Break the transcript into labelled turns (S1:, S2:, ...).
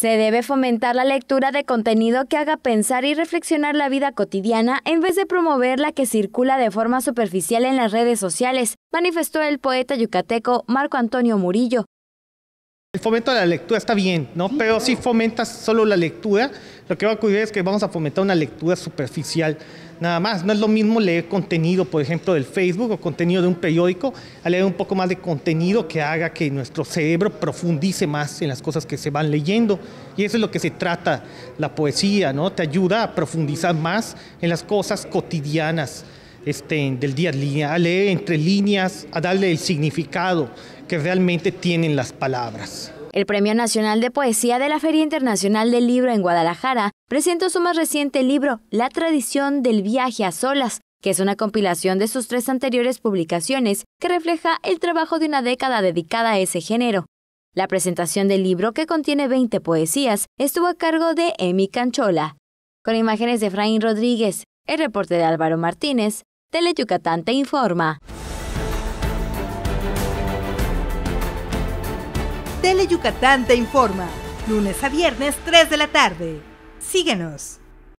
S1: Se debe fomentar la lectura de contenido que haga pensar y reflexionar la vida cotidiana en vez de promover la que circula de forma superficial en las redes sociales, manifestó el poeta yucateco Marco Antonio Murillo,
S2: el fomento de la lectura está bien, ¿no? Pero si fomentas solo la lectura, lo que va a ocurrir es que vamos a fomentar una lectura superficial nada más. No es lo mismo leer contenido, por ejemplo, del Facebook o contenido de un periódico, a leer un poco más de contenido que haga que nuestro cerebro profundice más en las cosas que se van leyendo. Y eso es lo que se trata la poesía, ¿no? Te ayuda a profundizar más en las cosas cotidianas. Este, del día a día, a leer entre líneas, a darle el significado que realmente tienen las palabras.
S1: El Premio Nacional de Poesía de la Feria Internacional del Libro en Guadalajara presentó su más reciente libro, La tradición del viaje a solas, que es una compilación de sus tres anteriores publicaciones que refleja el trabajo de una década dedicada a ese género. La presentación del libro, que contiene 20 poesías, estuvo a cargo de Emi Canchola. Con imágenes de Efraín Rodríguez, el reporte de Álvaro Martínez, Tele Yucatán te informa. Tele Yucatán te informa, lunes a viernes 3 de la tarde. Síguenos.